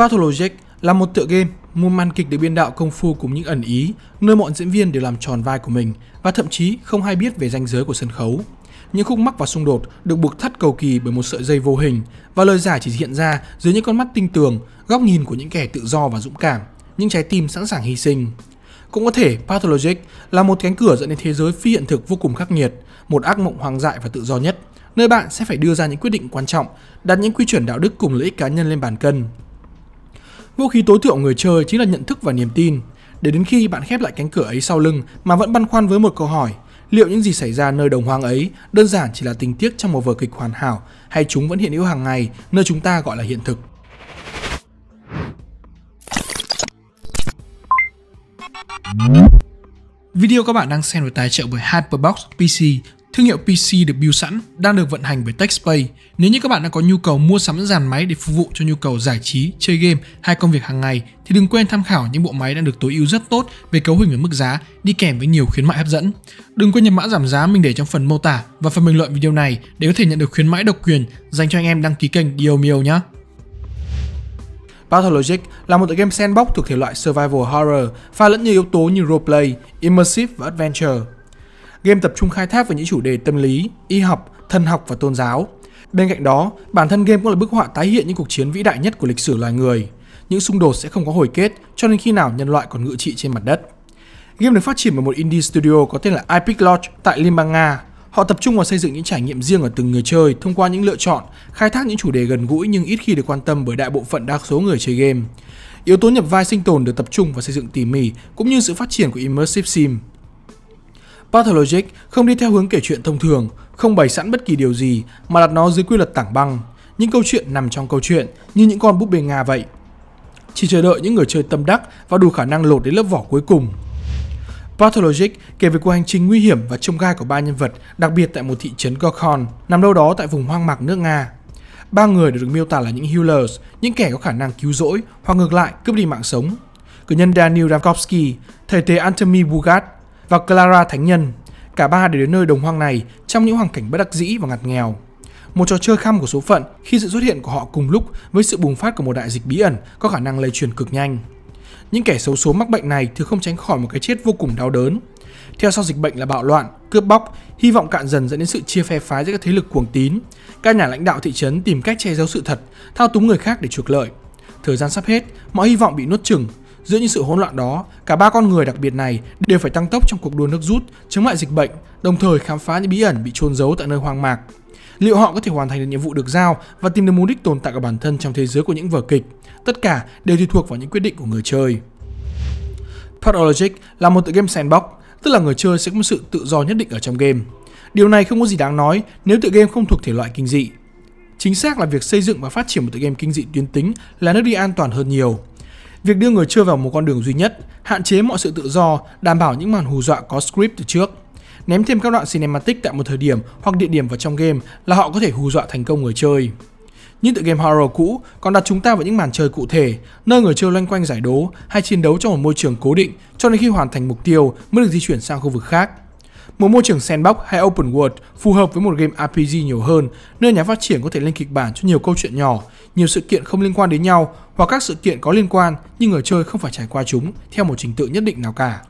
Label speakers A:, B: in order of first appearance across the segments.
A: Pathologic là một tựa game, một màn kịch được biên đạo công phu cùng những ẩn ý, nơi mọi diễn viên đều làm tròn vai của mình và thậm chí không hay biết về ranh giới của sân khấu. Những khúc mắc và xung đột được buộc thắt cầu kỳ bởi một sợi dây vô hình và lời giải chỉ hiện ra dưới những con mắt tinh tường, góc nhìn của những kẻ tự do và dũng cảm, những trái tim sẵn sàng hy sinh. Cũng có thể Pathologic là một cánh cửa dẫn đến thế giới phi hiện thực vô cùng khắc nghiệt, một ác mộng hoang dại và tự do nhất, nơi bạn sẽ phải đưa ra những quyết định quan trọng, đặt những quy chuẩn đạo đức cùng lợi ích cá nhân lên bàn cân. Vũ khí tối thượng người chơi chính là nhận thức và niềm tin. Để đến khi bạn khép lại cánh cửa ấy sau lưng mà vẫn băn khoăn với một câu hỏi, liệu những gì xảy ra nơi đồng hoang ấy đơn giản chỉ là tình tiết trong một vở kịch hoàn hảo hay chúng vẫn hiện hữu hàng ngày nơi chúng ta gọi là hiện thực. Video các bạn đang xem được tài trợ bởi Hyperbox PC Thương hiệu PC được build sẵn đang được vận hành bởi TechSpace. Nếu như các bạn đã có nhu cầu mua sắm dàn máy để phục vụ cho nhu cầu giải trí, chơi game hay công việc hàng ngày thì đừng quên tham khảo những bộ máy đang được tối ưu rất tốt về cấu hình và mức giá đi kèm với nhiều khuyến mại hấp dẫn. Đừng quên nhập mã giảm giá mình để trong phần mô tả và phần bình luận video này để có thể nhận được khuyến mãi độc quyền dành cho anh em đăng ký kênh Diomio nhé. Pathologic là một tựa game sandbox thuộc thể loại survival horror pha lẫn nhiều yếu tố như roleplay, immersive và adventure game tập trung khai thác vào những chủ đề tâm lý, y học, thần học và tôn giáo. Bên cạnh đó, bản thân game cũng là bức họa tái hiện những cuộc chiến vĩ đại nhất của lịch sử loài người. Những xung đột sẽ không có hồi kết cho đến khi nào nhân loại còn ngự trị trên mặt đất. Game được phát triển bởi một indie studio có tên là Epic Lodge tại Liên bang Nga. Họ tập trung vào xây dựng những trải nghiệm riêng ở từng người chơi thông qua những lựa chọn, khai thác những chủ đề gần gũi nhưng ít khi được quan tâm bởi đại bộ phận đa số người chơi game. Yếu tố nhập vai sinh tồn được tập trung và xây dựng tỉ mỉ cũng như sự phát triển của Immersive Sim. Pathologic không đi theo hướng kể chuyện thông thường, không bày sẵn bất kỳ điều gì mà đặt nó dưới quy luật tảng băng. Những câu chuyện nằm trong câu chuyện như những con búp bê Nga vậy. Chỉ chờ đợi những người chơi tâm đắc và đủ khả năng lột đến lớp vỏ cuối cùng. Pathologic kể về cuộc hành trình nguy hiểm và trông gai của ba nhân vật, đặc biệt tại một thị trấn Gorkon, nằm đâu đó tại vùng hoang mạc nước Nga. Ba người được miêu tả là những healers, những kẻ có khả năng cứu rỗi hoặc ngược lại cướp đi mạng sống. Cử nhân Daniel Rakovsky, thầy tế Anthony Bugat và Clara Thánh Nhân. Cả ba đều đến nơi đồng hoang này trong những hoàn cảnh bất đắc dĩ và ngặt nghèo. Một trò chơi khăm của số phận khi sự xuất hiện của họ cùng lúc với sự bùng phát của một đại dịch bí ẩn có khả năng lây truyền cực nhanh. Những kẻ xấu số mắc bệnh này thường không tránh khỏi một cái chết vô cùng đau đớn. Theo sau dịch bệnh là bạo loạn, cướp bóc, hy vọng cạn dần dẫn đến sự chia phe phái giữa các thế lực cuồng tín. Các nhà lãnh đạo thị trấn tìm cách che giấu sự thật, thao túng người khác để trục lợi. Thời gian sắp hết, mọi hy vọng bị nuốt chửng Giữa những sự hỗn loạn đó, cả ba con người đặc biệt này đều phải tăng tốc trong cuộc đua nước rút, chống lại dịch bệnh, đồng thời khám phá những bí ẩn bị trôn giấu tại nơi hoang mạc. Liệu họ có thể hoàn thành được nhiệm vụ được giao và tìm được mục đích tồn tại của bản thân trong thế giới của những vở kịch? Tất cả đều tùy thuộc vào những quyết định của người chơi. Pathologic là một tựa game sandbox, tức là người chơi sẽ có một sự tự do nhất định ở trong game. Điều này không có gì đáng nói nếu tựa game không thuộc thể loại kinh dị. Chính xác là việc xây dựng và phát triển một tựa game kinh dị tuyến tính là nước đi an toàn hơn nhiều. Việc đưa người chơi vào một con đường duy nhất, hạn chế mọi sự tự do, đảm bảo những màn hù dọa có script từ trước. Ném thêm các đoạn cinematic tại một thời điểm hoặc địa điểm vào trong game là họ có thể hù dọa thành công người chơi. Những tựa game horror cũ còn đặt chúng ta vào những màn chơi cụ thể, nơi người chơi loanh quanh giải đố hay chiến đấu trong một môi trường cố định cho đến khi hoàn thành mục tiêu mới được di chuyển sang khu vực khác. Một môi trường sandbox hay open world phù hợp với một game RPG nhiều hơn, nơi nhà phát triển có thể lên kịch bản cho nhiều câu chuyện nhỏ, nhiều sự kiện không liên quan đến nhau hoặc các sự kiện có liên quan nhưng người chơi không phải trải qua chúng theo một trình tự nhất định nào cả.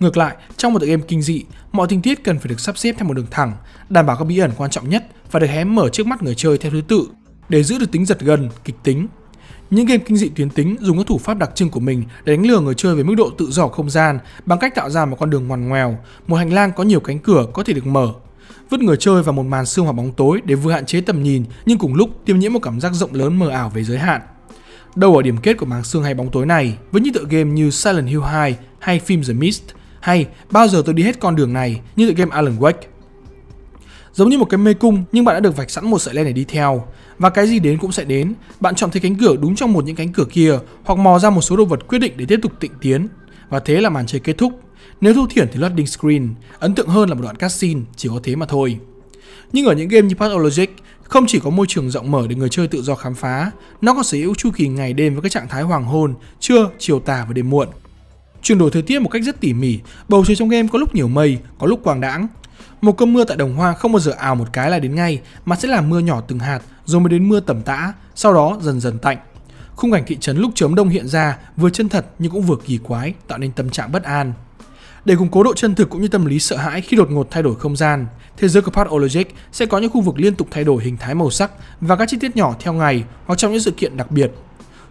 A: Ngược lại, trong một tựa game kinh dị, mọi tình tiết cần phải được sắp xếp theo một đường thẳng, đảm bảo các bí ẩn quan trọng nhất và được hé mở trước mắt người chơi theo thứ tự để giữ được tính giật gần, kịch tính những game kinh dị tuyến tính dùng các thủ pháp đặc trưng của mình để đánh lừa người chơi về mức độ tự do không gian bằng cách tạo ra một con đường ngoằn ngoèo, một hành lang có nhiều cánh cửa có thể được mở. Vứt người chơi vào một màn sương hoặc bóng tối để vừa hạn chế tầm nhìn nhưng cùng lúc tiêm nhiễm một cảm giác rộng lớn mờ ảo về giới hạn. Đâu ở điểm kết của màn sương hay bóng tối này với những tựa game như Silent Hill 2 hay phim The Mist hay Bao giờ tôi đi hết con đường này như tựa game Alan Wake giống như một cái mê cung nhưng bạn đã được vạch sẵn một sợi len để đi theo và cái gì đến cũng sẽ đến bạn chọn thấy cánh cửa đúng trong một những cánh cửa kia hoặc mò ra một số đồ vật quyết định để tiếp tục tịnh tiến và thế là màn chơi kết thúc nếu thu thiển thì loading screen ấn tượng hơn là một đoạn cutscene chỉ có thế mà thôi nhưng ở những game như Pathologic không chỉ có môi trường rộng mở để người chơi tự do khám phá, nó còn sở hữu chu kỳ ngày đêm với các trạng thái hoàng hôn, trưa, chiều tà và đêm muộn. Chuyển đổi thời tiết một cách rất tỉ mỉ, bầu trời trong game có lúc nhiều mây, có lúc quang đãng, một cơn mưa tại đồng hoa không bao giờ ào một cái là đến ngay, mà sẽ là mưa nhỏ từng hạt rồi mới đến mưa tầm tã, sau đó dần dần tạnh. Khung cảnh thị trấn lúc chớm đông hiện ra vừa chân thật nhưng cũng vừa kỳ quái, tạo nên tâm trạng bất an. Để củng cố độ chân thực cũng như tâm lý sợ hãi khi đột ngột thay đổi không gian, thế giới của Pathologic sẽ có những khu vực liên tục thay đổi hình thái màu sắc và các chi tiết nhỏ theo ngày hoặc trong những sự kiện đặc biệt.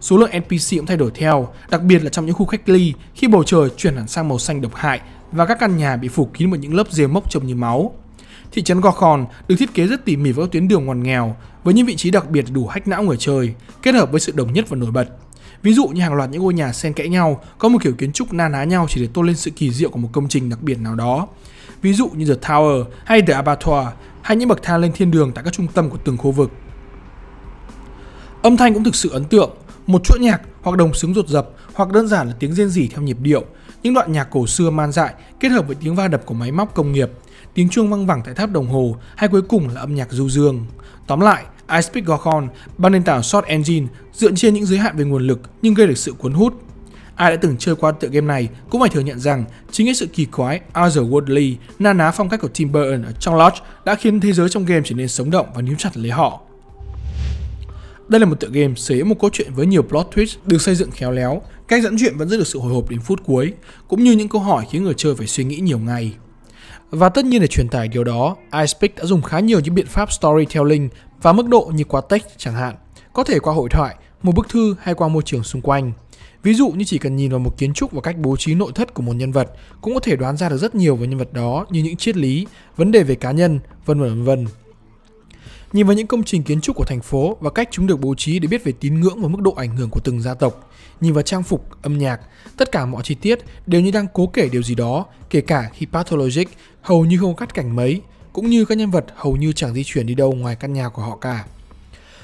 A: Số lượng NPC cũng thay đổi theo, đặc biệt là trong những khu cách ly khi bầu trời chuyển hẳn sang màu xanh độc hại và các căn nhà bị phủ kín bởi những lớp rìa mốc trông như máu. Thị trấn Gorkon được thiết kế rất tỉ mỉ với các tuyến đường ngoằn nghèo với những vị trí đặc biệt đủ hách não người chơi, kết hợp với sự đồng nhất và nổi bật. Ví dụ như hàng loạt những ngôi nhà xen kẽ nhau có một kiểu kiến trúc na ná nhau chỉ để tôn lên sự kỳ diệu của một công trình đặc biệt nào đó. Ví dụ như The Tower hay The Abattoir hay những bậc thang lên thiên đường tại các trung tâm của từng khu vực. Âm thanh cũng thực sự ấn tượng, một chuỗi nhạc hoặc đồng sướng rột rập hoặc đơn giản là tiếng rên rỉ theo nhịp điệu những đoạn nhạc cổ xưa man dại kết hợp với tiếng va đập của máy móc công nghiệp, tiếng chuông văng vẳng tại tháp đồng hồ hay cuối cùng là âm nhạc du dương. Tóm lại, I Speak Gorgon ban nền tảng Short Engine dựa trên những giới hạn về nguồn lực nhưng gây được sự cuốn hút. Ai đã từng chơi qua tựa game này cũng phải thừa nhận rằng chính cái sự kỳ quái, otherworldly, na ná phong cách của Tim Burton ở trong Lodge đã khiến thế giới trong game trở nên sống động và níu chặt lấy họ. Đây là một tựa game sở hữu một câu chuyện với nhiều plot twist được xây dựng khéo léo, Cách dẫn chuyện vẫn giữ được sự hồi hộp đến phút cuối, cũng như những câu hỏi khiến người chơi phải suy nghĩ nhiều ngày. Và tất nhiên để truyền tải điều đó, iSpeak đã dùng khá nhiều những biện pháp storytelling và mức độ như qua text chẳng hạn, có thể qua hội thoại, một bức thư hay qua môi trường xung quanh. Ví dụ như chỉ cần nhìn vào một kiến trúc và cách bố trí nội thất của một nhân vật cũng có thể đoán ra được rất nhiều về nhân vật đó như những triết lý, vấn đề về cá nhân, vân vân vân nhìn vào những công trình kiến trúc của thành phố và cách chúng được bố trí để biết về tín ngưỡng và mức độ ảnh hưởng của từng gia tộc, nhìn vào trang phục, âm nhạc, tất cả mọi chi tiết đều như đang cố kể điều gì đó, kể cả khi Pathologic hầu như không cắt cảnh mấy, cũng như các nhân vật hầu như chẳng di chuyển đi đâu ngoài căn nhà của họ cả.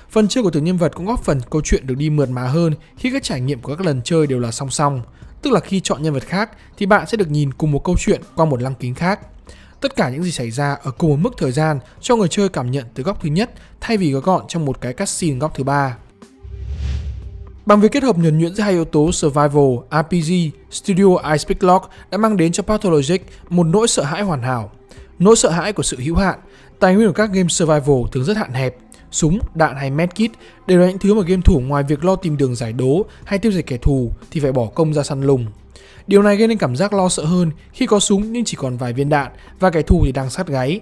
A: Phần chơi của từng nhân vật cũng góp phần câu chuyện được đi mượt mà hơn khi các trải nghiệm của các lần chơi đều là song song, tức là khi chọn nhân vật khác thì bạn sẽ được nhìn cùng một câu chuyện qua một lăng kính khác. Tất cả những gì xảy ra ở cùng một mức thời gian cho người chơi cảm nhận từ góc thứ nhất thay vì gói gọn trong một cái cutscene góc thứ ba. Bằng việc kết hợp nhuần nhuyễn giữa hai yếu tố survival, RPG, Studio I Speak Lock đã mang đến cho Pathologic một nỗi sợ hãi hoàn hảo. Nỗi sợ hãi của sự hữu hạn, tài nguyên của các game survival thường rất hạn hẹp, súng, đạn hay medkit đều là những thứ mà game thủ ngoài việc lo tìm đường giải đố hay tiêu diệt kẻ thù thì phải bỏ công ra săn lùng. Điều này gây nên cảm giác lo sợ hơn khi có súng nhưng chỉ còn vài viên đạn và kẻ thù thì đang sát gáy.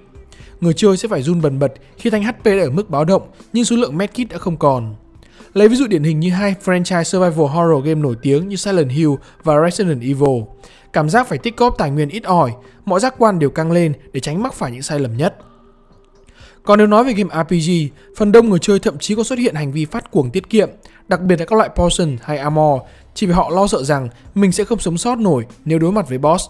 A: Người chơi sẽ phải run bần bật khi thanh HP đã ở mức báo động nhưng số lượng medkit đã không còn. Lấy ví dụ điển hình như hai franchise survival horror game nổi tiếng như Silent Hill và Resident Evil. Cảm giác phải tích cóp tài nguyên ít ỏi, mọi giác quan đều căng lên để tránh mắc phải những sai lầm nhất. Còn nếu nói về game RPG, phần đông người chơi thậm chí có xuất hiện hành vi phát cuồng tiết kiệm, đặc biệt là các loại potion hay armor chỉ vì họ lo sợ rằng mình sẽ không sống sót nổi nếu đối mặt với boss.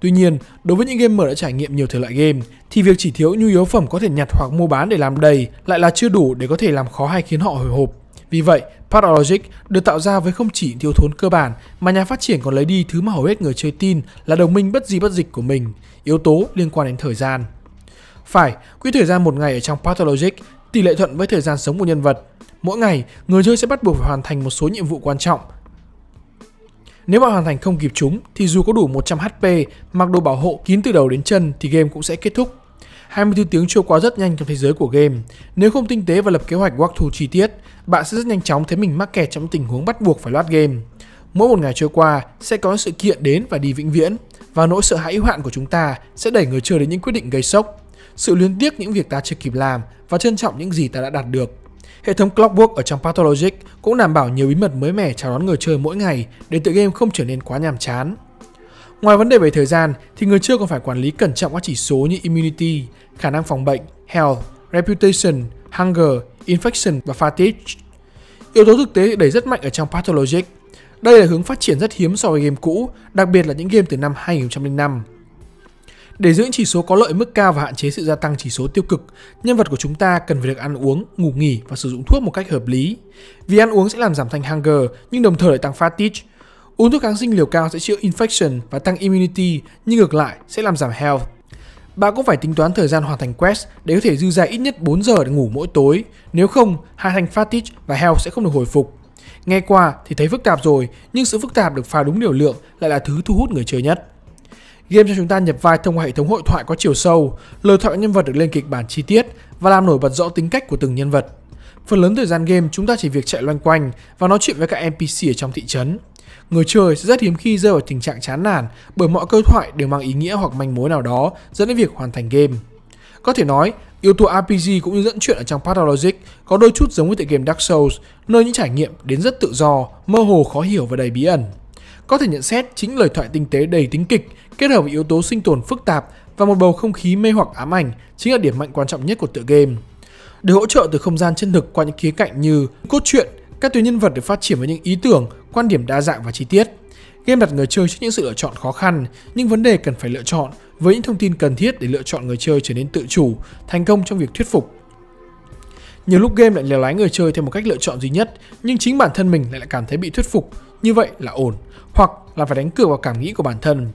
A: Tuy nhiên, đối với những gamer đã trải nghiệm nhiều thể loại game, thì việc chỉ thiếu nhu yếu phẩm có thể nhặt hoặc mua bán để làm đầy lại là chưa đủ để có thể làm khó hay khiến họ hồi hộp. Vì vậy, pathologic được tạo ra với không chỉ thiếu thốn cơ bản mà nhà phát triển còn lấy đi thứ mà hầu hết người chơi tin là đồng minh bất di bất dịch của mình, yếu tố liên quan đến thời gian. Phải, quỹ thời gian một ngày ở trong Pathologic tỷ lệ thuận với thời gian sống của nhân vật. Mỗi ngày, người chơi sẽ bắt buộc phải hoàn thành một số nhiệm vụ quan trọng nếu bạn hoàn thành không kịp chúng thì dù có đủ 100 HP, mặc đồ bảo hộ kín từ đầu đến chân thì game cũng sẽ kết thúc. 24 tiếng trôi qua rất nhanh trong thế giới của game. Nếu không tinh tế và lập kế hoạch walkthrough chi tiết, bạn sẽ rất nhanh chóng thấy mình mắc kẹt trong tình huống bắt buộc phải loát game. Mỗi một ngày trôi qua sẽ có những sự kiện đến và đi vĩnh viễn, và nỗi sợ hãi hữu hạn của chúng ta sẽ đẩy người chơi đến những quyết định gây sốc, sự luyến tiếc những việc ta chưa kịp làm và trân trọng những gì ta đã đạt được. Hệ thống Clockwork ở trong Pathologic cũng đảm bảo nhiều bí mật mới mẻ chào đón người chơi mỗi ngày để tựa game không trở nên quá nhàm chán. Ngoài vấn đề về thời gian thì người chơi còn phải quản lý cẩn trọng các chỉ số như immunity, khả năng phòng bệnh, health, reputation, hunger, infection và fatigue. Yếu tố thực tế đẩy rất mạnh ở trong Pathologic. Đây là hướng phát triển rất hiếm so với game cũ, đặc biệt là những game từ năm 2005. Để giữ chỉ số có lợi mức cao và hạn chế sự gia tăng chỉ số tiêu cực, nhân vật của chúng ta cần phải được ăn uống, ngủ nghỉ và sử dụng thuốc một cách hợp lý. Vì ăn uống sẽ làm giảm thành hunger nhưng đồng thời lại tăng fatigue. Uống thuốc kháng sinh liều cao sẽ chữa infection và tăng immunity nhưng ngược lại sẽ làm giảm health. Bạn cũng phải tính toán thời gian hoàn thành quest để có thể dư ra ít nhất 4 giờ để ngủ mỗi tối, nếu không hai thành fatigue và health sẽ không được hồi phục. Nghe qua thì thấy phức tạp rồi, nhưng sự phức tạp được pha đúng liều lượng lại là thứ thu hút người chơi nhất. Game cho chúng ta nhập vai thông qua hệ thống hội thoại có chiều sâu, lời thoại nhân vật được lên kịch bản chi tiết và làm nổi bật rõ tính cách của từng nhân vật. Phần lớn thời gian game chúng ta chỉ việc chạy loanh quanh và nói chuyện với các NPC ở trong thị trấn. Người chơi sẽ rất hiếm khi rơi vào tình trạng chán nản bởi mọi câu thoại đều mang ý nghĩa hoặc manh mối nào đó dẫn đến việc hoàn thành game. Có thể nói, yếu tố RPG cũng như dẫn chuyện ở trong Pathologic có đôi chút giống với tựa game Dark Souls, nơi những trải nghiệm đến rất tự do, mơ hồ khó hiểu và đầy bí ẩn có thể nhận xét chính lời thoại tinh tế đầy tính kịch kết hợp với yếu tố sinh tồn phức tạp và một bầu không khí mê hoặc ám ảnh chính là điểm mạnh quan trọng nhất của tựa game. Được hỗ trợ từ không gian chân thực qua những khía cạnh như cốt truyện, các tuyến nhân vật được phát triển với những ý tưởng, quan điểm đa dạng và chi tiết. Game đặt người chơi trước những sự lựa chọn khó khăn, nhưng vấn đề cần phải lựa chọn với những thông tin cần thiết để lựa chọn người chơi trở nên tự chủ, thành công trong việc thuyết phục. Nhiều lúc game lại lèo lái người chơi theo một cách lựa chọn duy nhất, nhưng chính bản thân mình lại, lại cảm thấy bị thuyết phục, như vậy là ổn, hoặc là phải đánh cược vào cảm nghĩ của bản thân.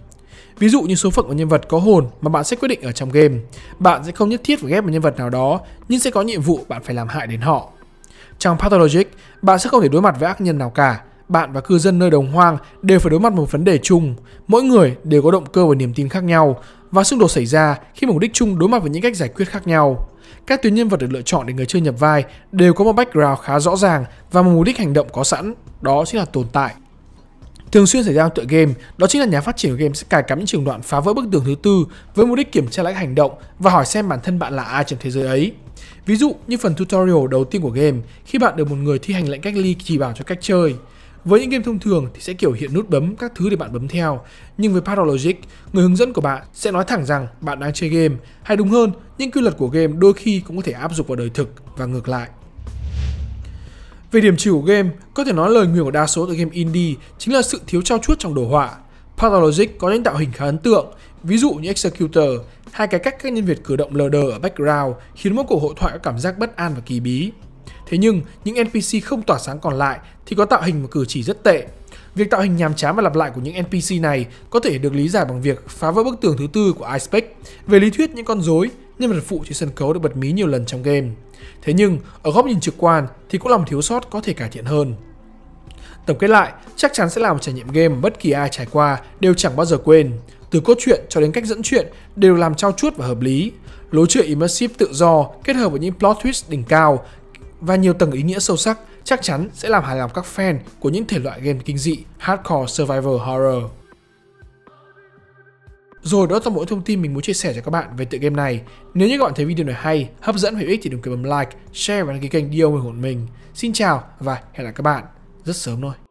A: Ví dụ như số phận của nhân vật có hồn mà bạn sẽ quyết định ở trong game. Bạn sẽ không nhất thiết phải ghép một nhân vật nào đó, nhưng sẽ có nhiệm vụ bạn phải làm hại đến họ. Trong Pathologic, bạn sẽ không thể đối mặt với ác nhân nào cả. Bạn và cư dân nơi đồng hoang đều phải đối mặt một vấn đề chung. Mỗi người đều có động cơ và niềm tin khác nhau, và xung đột xảy ra khi mục đích chung đối mặt với những cách giải quyết khác nhau. Các tuyến nhân vật được lựa chọn để người chơi nhập vai đều có một background khá rõ ràng và một mục đích hành động có sẵn đó chính là tồn tại. Thường xuyên xảy ra trong tựa game, đó chính là nhà phát triển game sẽ cài cắm những trường đoạn phá vỡ bức tường thứ tư với mục đích kiểm tra lại hành động và hỏi xem bản thân bạn là ai trên thế giới ấy. Ví dụ như phần tutorial đầu tiên của game khi bạn được một người thi hành lệnh cách ly chỉ bảo cho cách chơi. Với những game thông thường thì sẽ kiểu hiện nút bấm các thứ để bạn bấm theo, nhưng với Paralogic, người hướng dẫn của bạn sẽ nói thẳng rằng bạn đang chơi game, hay đúng hơn, những quy luật của game đôi khi cũng có thể áp dụng vào đời thực và ngược lại. Về điểm trừ của game, có thể nói lời nguyền của đa số tựa game indie chính là sự thiếu trao chuốt trong đồ họa. Pathologic có những tạo hình khá ấn tượng, ví dụ như Executor, hai cái cách các nhân vật cử động lờ đờ ở background khiến mỗi cuộc hội thoại có cảm giác bất an và kỳ bí. Thế nhưng, những NPC không tỏa sáng còn lại thì có tạo hình và cử chỉ rất tệ. Việc tạo hình nhàm chán và lặp lại của những NPC này có thể được lý giải bằng việc phá vỡ bức tường thứ tư của iSpec. Về lý thuyết những con rối, nhân vật phụ trên sân khấu được bật mí nhiều lần trong game. Thế nhưng, ở góc nhìn trực quan thì cũng là một thiếu sót có thể cải thiện hơn. Tổng kết lại, chắc chắn sẽ là một trải nghiệm game bất kỳ ai trải qua đều chẳng bao giờ quên. Từ cốt truyện cho đến cách dẫn chuyện đều làm trao chuốt và hợp lý. Lối chơi immersive tự do kết hợp với những plot twist đỉnh cao và nhiều tầng ý nghĩa sâu sắc chắc chắn sẽ làm hài lòng các fan của những thể loại game kinh dị Hardcore Survival Horror. Rồi đó là mỗi thông tin mình muốn chia sẻ cho các bạn về tựa game này. Nếu như các bạn thấy video này hay, hấp dẫn và hữu ích thì đừng quên bấm like, share và đăng ký kênh Dio ủng hộ mình. Xin chào và hẹn gặp lại các bạn rất sớm thôi.